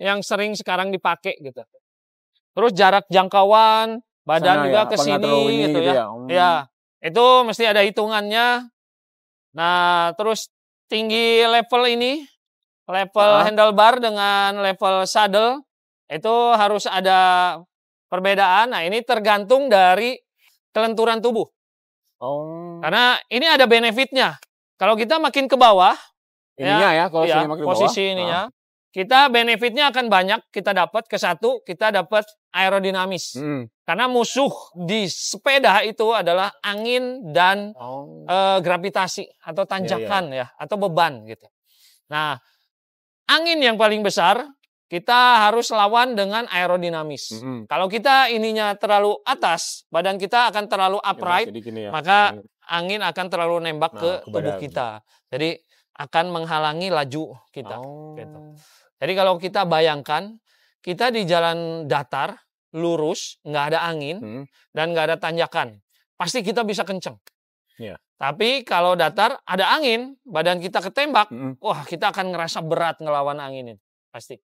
yang sering sekarang dipakai gitu. Terus jarak jangkauan badan Sana, juga ya, ke sini gitu, gitu ya. Ya. ya hmm. ya, itu mesti ada hitungannya. Nah, terus tinggi level ini level uh. handlebar dengan level saddle itu harus ada perbedaan. Nah, ini tergantung dari kelenturan tubuh. Oh. Karena ini ada benefitnya. Kalau kita makin ke bawah, ininya ya, ya kalau ya, makin posisi bawah. ininya, uh. kita benefitnya akan banyak. Kita dapat ke satu, kita dapat aerodinamis. Hmm. Karena musuh di sepeda itu adalah angin dan oh. e, gravitasi atau iya, iya. tanjakan yeah, yeah. ya atau beban gitu. Nah, angin yang paling besar kita harus lawan dengan aerodinamis. Mm -hmm. Kalau kita ininya terlalu atas, badan kita akan terlalu ya, upright, ya, ya. maka angin akan terlalu nembak nah, ke, ke tubuh kita. Jadi akan menghalangi laju kita. Oh. Gitu. Jadi kalau kita bayangkan, kita di jalan datar, lurus, nggak ada angin, -hmm. dan nggak ada tanjakan, pasti kita bisa kenceng. Yeah. Tapi kalau datar ada angin, badan kita ketembak, mm-hmm. wah kita akan ngerasa berat ngelawan angin itu pasti.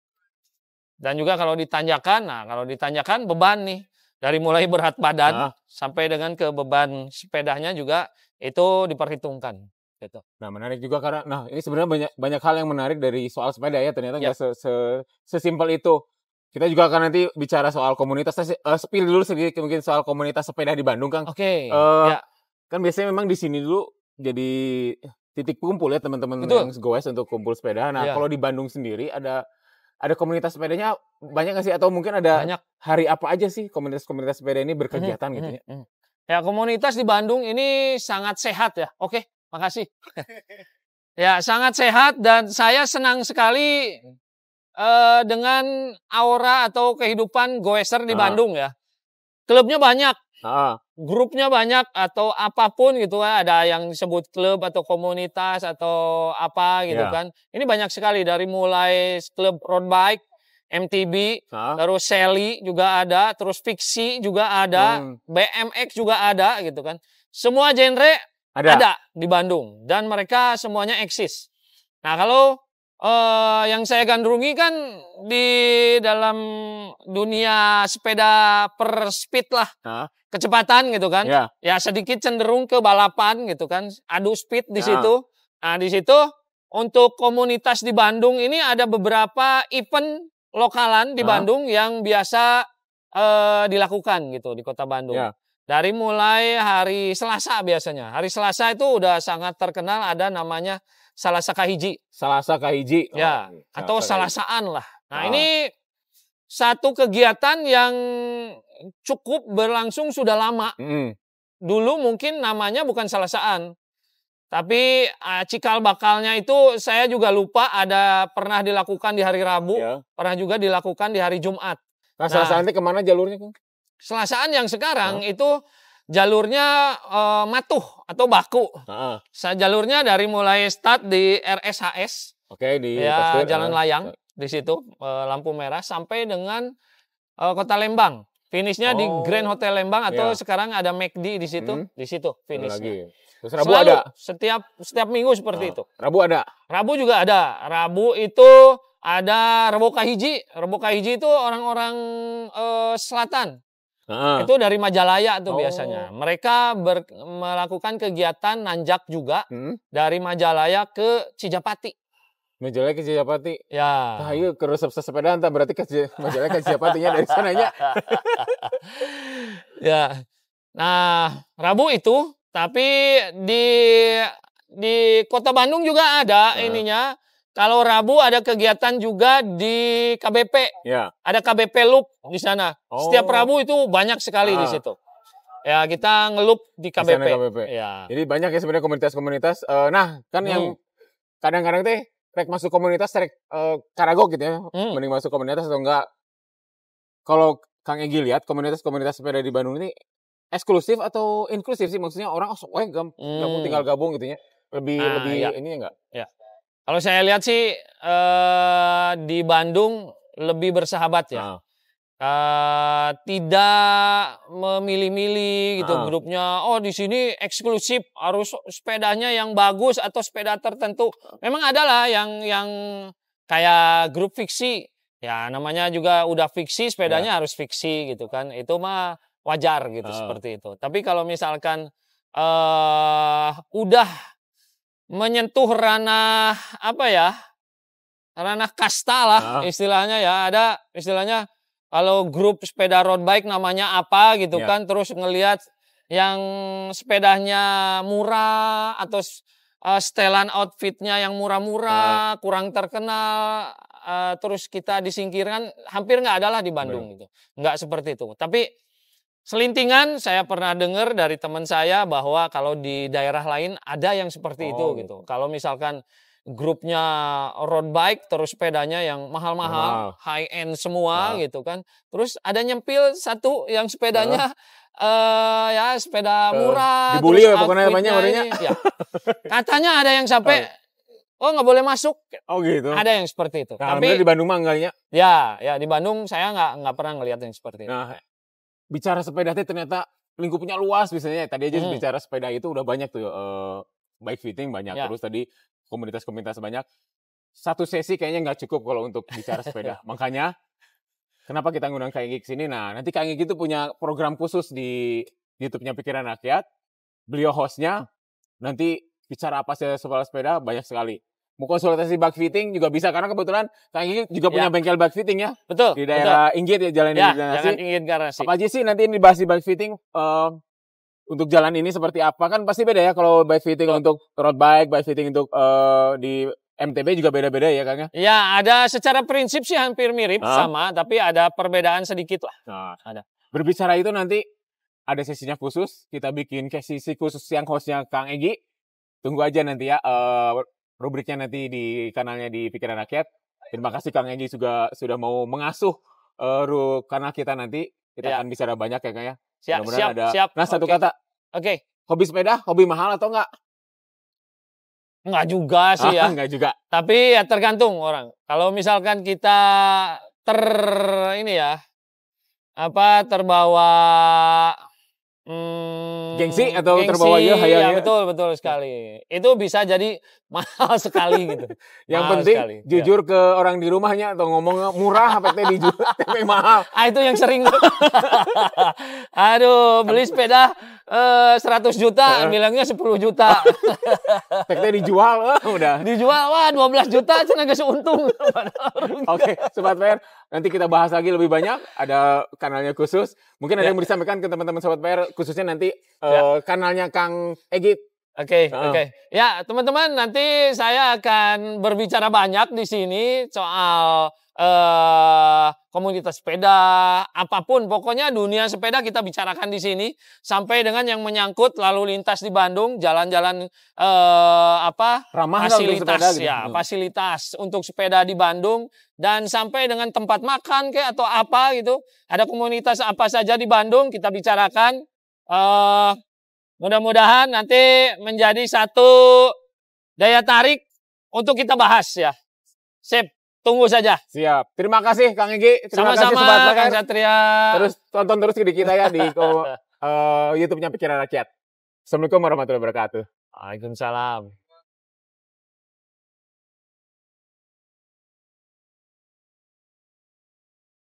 Dan juga kalau ditanjakan, nah kalau ditanjakan beban nih dari mulai berat badan nah. sampai dengan ke beban sepedanya juga itu diperhitungkan. Gitu. Nah menarik juga karena, nah ini sebenarnya banyak banyak hal yang menarik dari soal sepeda ya ternyata ya. nggak yep. se, se, sesimpel itu. Kita juga akan nanti bicara soal komunitas. Uh, spill dulu sedikit mungkin soal komunitas sepeda di Bandung, Kang. Oke. Okay. Uh, eh, ya kan biasanya memang di sini dulu jadi titik kumpul ya teman-teman yang goes untuk kumpul sepeda. Nah, yeah. kalau di Bandung sendiri ada ada komunitas sepedanya banyak nggak sih atau mungkin ada banyak. hari apa aja sih komunitas-komunitas sepeda ini berkegiatan mhm, gitu mhm, ya? Mhm. Ya, komunitas di Bandung ini sangat sehat ya. Oke, makasih. ya, sangat sehat dan saya senang sekali uh, dengan aura atau kehidupan goeser di ah. Bandung ya. Klubnya banyak, Ah. Grupnya banyak atau apapun gitu kan ada yang disebut klub atau komunitas atau apa gitu yeah. kan. Ini banyak sekali dari mulai klub road bike, MTB, ah. terus Sally juga ada, terus Fiksi juga ada, hmm. BMX juga ada gitu kan. Semua genre ada. ada di Bandung dan mereka semuanya eksis. Nah, kalau uh, yang saya gandrungi kan di dalam dunia sepeda per speed lah. Huh? Kecepatan gitu kan. Yeah. Ya sedikit cenderung ke balapan gitu kan. Adu speed di yeah. situ. Nah, di situ untuk komunitas di Bandung ini ada beberapa event lokalan di huh? Bandung yang biasa uh, dilakukan gitu di Kota Bandung. Yeah. Dari mulai hari Selasa biasanya. Hari Selasa itu udah sangat terkenal ada namanya Salasa kahiji. Salasa kahiji. Oh, ya, okay. Iya. atau salasaan lah. Nah, oh. ini satu kegiatan yang cukup berlangsung sudah lama. Mm. Dulu mungkin namanya bukan salasaan. Tapi ah, cikal bakalnya itu saya juga lupa ada pernah dilakukan di hari Rabu, yeah. pernah juga dilakukan di hari Jumat. Nah, nah selasaan itu kemana jalurnya, Kang? Selasaan yang sekarang oh. itu jalurnya uh, matuh atau baku. Uh -uh. jalurnya dari mulai start di RSHS. Oke, okay, di ya, Pasir, Jalan uh. Layang di situ uh, lampu merah sampai dengan uh, Kota Lembang. Finishnya oh. di Grand Hotel Lembang atau yeah. sekarang ada McD di situ, hmm. di situ finishnya. Lagi. Terus Rabu Selalu, ada. Setiap setiap minggu seperti nah, itu. Rabu ada. Rabu juga ada. Rabu itu ada Rebo Kahiji. Rebo Kahiji itu orang-orang uh, selatan. Uh. Itu dari Majalaya tuh oh. biasanya. Mereka ber, melakukan kegiatan nanjak juga hmm? dari Majalaya ke Cijapati. Majalaya ke Cijapati. Ya. Ah, iya, ke resep sepeda entah berarti ke Majalaya ke Cijapatinya dari sananya. ya. Nah, Rabu itu tapi di di Kota Bandung juga ada uh. ininya kalau Rabu ada kegiatan juga di KBP. Ya. Ada KBP Loop di sana. Oh. Setiap Rabu itu banyak sekali ah. di situ. Ya, kita ngelup di KBP. Di KBP. Ya. Jadi banyak ya sebenarnya komunitas-komunitas. Uh, nah, kan hmm. yang kadang-kadang teh trek masuk komunitas trek uh, eh, karago gitu ya. Hmm. Mending masuk komunitas atau enggak. Kalau Kang Egi lihat komunitas-komunitas sepeda di Bandung ini eksklusif atau inklusif sih maksudnya orang oh, eh, gabung mau tinggal gabung gitu ya. Lebih ah, lebih ya. ini ya enggak? Ya. Kalau saya lihat sih eh, di Bandung lebih bersahabat ya. Uh. Uh, tidak memilih-milih gitu uh. grupnya. Oh di sini eksklusif harus sepedanya yang bagus atau sepeda tertentu. Memang ada lah yang yang kayak grup fiksi. Ya namanya juga udah fiksi, sepedanya yeah. harus fiksi gitu kan. Itu mah wajar gitu uh. seperti itu. Tapi kalau misalkan uh, udah menyentuh ranah apa ya? Ranah kasta lah ya. istilahnya ya. Ada istilahnya kalau grup sepeda road bike namanya apa gitu ya. kan terus ngelihat yang sepedanya murah atau uh, setelan outfitnya yang murah-murah, uh. kurang terkenal, uh, terus kita disingkirkan hampir nggak ada lah di Bandung Bener. gitu nggak seperti itu tapi Selintingan saya pernah dengar dari teman saya bahwa kalau di daerah lain ada yang seperti oh. itu gitu. Kalau misalkan grupnya road bike terus sepedanya yang mahal-mahal, oh. high end semua oh. gitu kan. Terus ada nyempil satu yang sepedanya eh uh, ya sepeda murah. dibully ya pokoknya banyak Ya. Katanya ada yang sampai oh. Oh nggak boleh masuk. Oh gitu. Ada yang seperti itu. Nah, Tapi di Bandung mah enggaknya. Ya, ya di Bandung saya nggak nggak pernah ngelihat yang seperti itu. Nah, bicara sepeda teh ternyata lingkupnya luas biasanya tadi aja hmm. bicara sepeda itu udah banyak tuh uh, bike fitting banyak ya. terus tadi komunitas-komunitas banyak satu sesi kayaknya nggak cukup kalau untuk bicara sepeda makanya kenapa kita ngundang Kak Egi sini nah nanti Kak Egi itu punya program khusus di YouTube-nya Pikiran Rakyat beliau hostnya hmm. nanti bicara apa saja soal sepeda banyak sekali mau konsultasi bug fitting juga bisa karena kebetulan Kang Inggit juga ya. punya ya. bengkel bug fitting ya. Betul. Di daerah betul. Inggit ya jalan ya, Inggit Garasi. Jalan Inggit Garasi. Apa aja sih nanti ini dibahas di bug fitting uh, untuk jalan ini seperti apa kan pasti beda ya kalau bike fitting betul. untuk road bike, bike fitting untuk uh, di MTB juga beda-beda ya Kang ya? Iya, ada secara prinsip sih hampir mirip nah. sama, tapi ada perbedaan sedikit lah. Nah, ada. Berbicara itu nanti ada sesinya khusus, kita bikin sesi khusus yang hostnya Kang Egi. Tunggu aja nanti ya uh, rubriknya nanti di kanalnya di Pikiran Rakyat. Terima kasih Kang Enji juga sudah mau mengasuh eh, uh, kanal kita nanti. Kita ya. akan bicara banyak ya Kang ya. Siap, Mudah siap, ada. siap. Nah, satu okay. kata. Oke. Okay. Hobi sepeda, hobi mahal atau enggak? Enggak juga sih ah, ya. Enggak juga. Tapi ya tergantung orang. Kalau misalkan kita ter ini ya apa terbawa Hmm, gengsi atau gengsi, terbawa ya iya, hayalnya. Ya, betul betul sekali. Itu bisa jadi mahal sekali gitu. yang mahal penting sekali. Iya. jujur ya. ke orang di rumahnya atau ngomong murah apa teh dijual tapi mahal. Ah itu yang sering. Aduh, beli sepeda eh, 100 juta bilangnya 10 juta. PT dijual eh, udah. Dijual wah 12 juta cenah geus untung. Oke, okay, sobat fair, Nanti kita bahas lagi lebih banyak. Ada kanalnya khusus. Mungkin ada ya. yang mau disampaikan ke teman-teman sobat PR khususnya nanti uh, kanalnya Kang Egi Oke, okay, uh. oke. Okay. Ya, teman-teman, nanti saya akan berbicara banyak di sini soal eh, komunitas sepeda, apapun pokoknya dunia sepeda kita bicarakan di sini sampai dengan yang menyangkut lalu lintas di Bandung, jalan-jalan eh, apa Ramah fasilitas gitu. ya, hmm. fasilitas untuk sepeda di Bandung dan sampai dengan tempat makan kayak atau apa gitu. Ada komunitas apa saja di Bandung kita bicarakan eh mudah-mudahan nanti menjadi satu daya tarik untuk kita bahas ya. Sip. Tunggu saja. Siap. Terima kasih Kang Egi. Terima Sama-sama, kasih Sobat Kang Satria. Terus tonton terus di kita ya di uh, YouTube-nya Pikiran Rakyat. Assalamualaikum warahmatullahi wabarakatuh. Waalaikumsalam.